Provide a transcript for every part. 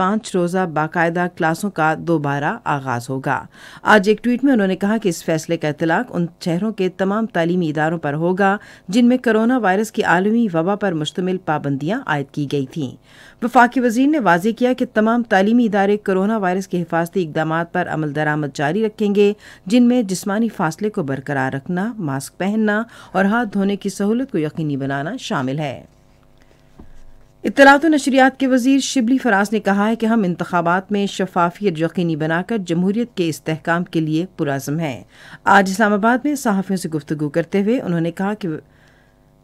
पाँच रोज़ा बाकायदा क्लासों का दोबारा आगाज होगा आज एक ट्वीट में उन्होंने कहा कि इस फैसले का इतलाक उन शहरों के तमाम तालीमी इदारों पर होगा जिनमें कोरोना वायरस की आलमी वबा पर मुश्तमिल पाबंदियां आयद की गई थी वफाकी वजीर ने वाजे किया कि तमाम तालीमी इदारे कोरोना वायरस के हिफाजती इकदाम पर अमल दरामद जारी रखेंगे जिनमें जिसमानी फासले को बरकरार रखना मास्क पहनना और हाथ धोने की सहूलत को यकीनी बनाना शामिल है इतलात नशरियात के वजीर शिबली फराज ने कहा है कि हम इंतबात में शफाफियत यकीनी बनाकर जमहूरीत के इसकाम के लिए पुराजम है आज इस्लामाबाद में सहाफ़ियों से गुफ्तु करते हुए उन्होंने कहा कि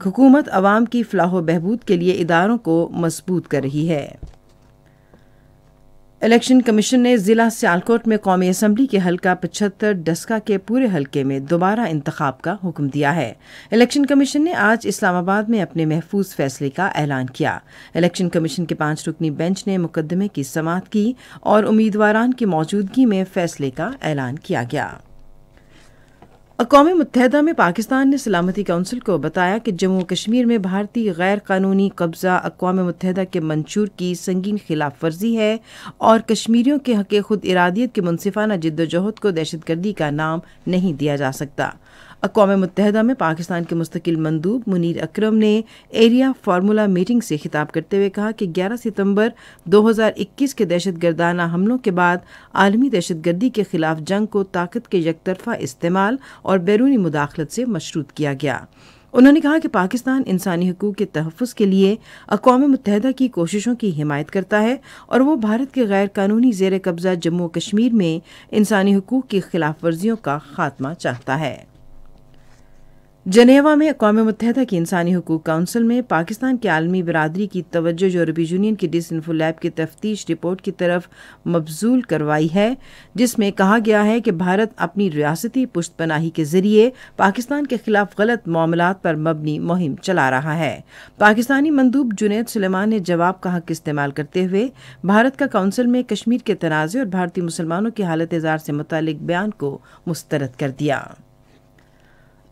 हुकूमत अवाम की फलाह बहबूद के लिए इदारों को मजबूत कर रही है इलेक्शन कमीशन ने ज़िला सियालकोट में कौमी असम्बली के हलका पचहत्तर डस्का के पूरे हलके में दोबारा इंतखाब का हुक्म दिया है इलेक्शन कमीशन ने आज इस्लामाबाद में अपने महफूज फैसले का ऐलान किया इलेक्शन कमीशन के पांच रुकनी बेंच ने मुकदमे की समाप्त की और उम्मीदवारान की मौजूदगी में फैसले का ऐलान किया गया अकौम मुतहदा में पाकिस्तान ने सलामती कौंसिल को बताया कि जम्मू कश्मीर में भारतीय गैर कानूनी कब्जा अकवा मुतहदा के मंशूर की संगीन खिलाफ वर्जी है और कश्मीरियों के हक खुद इरादियत की मुनसिफाना जद्दोजहद को दहशतगर्दी का नाम नहीं दिया जा सकता अकवा मुतहदा में पाकिस्तान के मुस्तकिल मंदूब मुनीर अक्रम ने एरिया फार्मूला मीटिंग से खिताब करते हुए कहा कि 11 सितंबर 2021 के दहशत गर्दाना हमलों के बाद आलमी दहशत गर्दी के खिलाफ जंग को ताकत के यकतरफा इस्तेमाल और बैरूनी मुदाखलत से मशरूत किया गया उन्होंने कहा कि पाकिस्तान इंसानी हकूक के तहफ़ के लिए अकवा मुतहदा की कोशिशों की हिमायत करता है और वह भारत के गैर कानूनी जेर कब्ज़ा जम्मू कश्मीर में इंसानी हकूक की खिलाफ वर्जियों का खात्मा चाहता है जनेवा में अकवा मुतहदा की इंसानी हकूक काउंसिल में पाकिस्तान के आलमी बरदरी की तवज्जो यूरोपी यूनियन की डिस लैब की तफ्तीश रिपोर्ट की तरफ मबजूल करवाई है जिसमें कहा गया है कि भारत अपनी रियासती पुश्त पनाही के जरिए पाकिस्तान के खिलाफ गलत मामला पर मबनी मुहिम चला रहा है पाकिस्तानी मंदूब जुनेद सलेमान ने जवाब का हक इस्तेमाल करते हुए भारत का काउंसिल में कश्मीर के तनाज़े और भारतीय मुसलमानों की हालत इजार से मुतल बयान को मुस्तरद कर दिया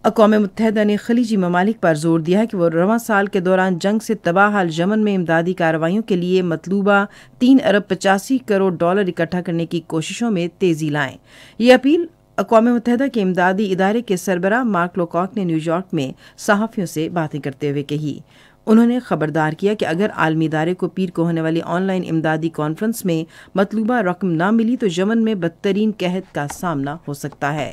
अकोम मुतहदा ने खलीजी ममालिक पर जोर दिया है कि वह रवा साल के दौरान जंग से तबाह हाल यमन में इमदादी कार्रवाइयों के लिए मतलूबा तीन अरब पचासी करोड़ डॉलर इकट्ठा करने की कोशिशों में तेजी लाएं ये अपील अकोम मुतहदा के इमदादी इदारे के सरबरा मार्क लोकॉक ने न्यूयॉर्क में सहाफ़ियों से बातें करते हुए कही उन्होंने खबरदार किया कि अगर आलमी इदारे को पीर को होने वाली ऑनलाइन इमदादी कॉन्फ्रेंस में मतलूबा रकम न मिली तो यमन में बदतरीन कहत का सामना हो सकता है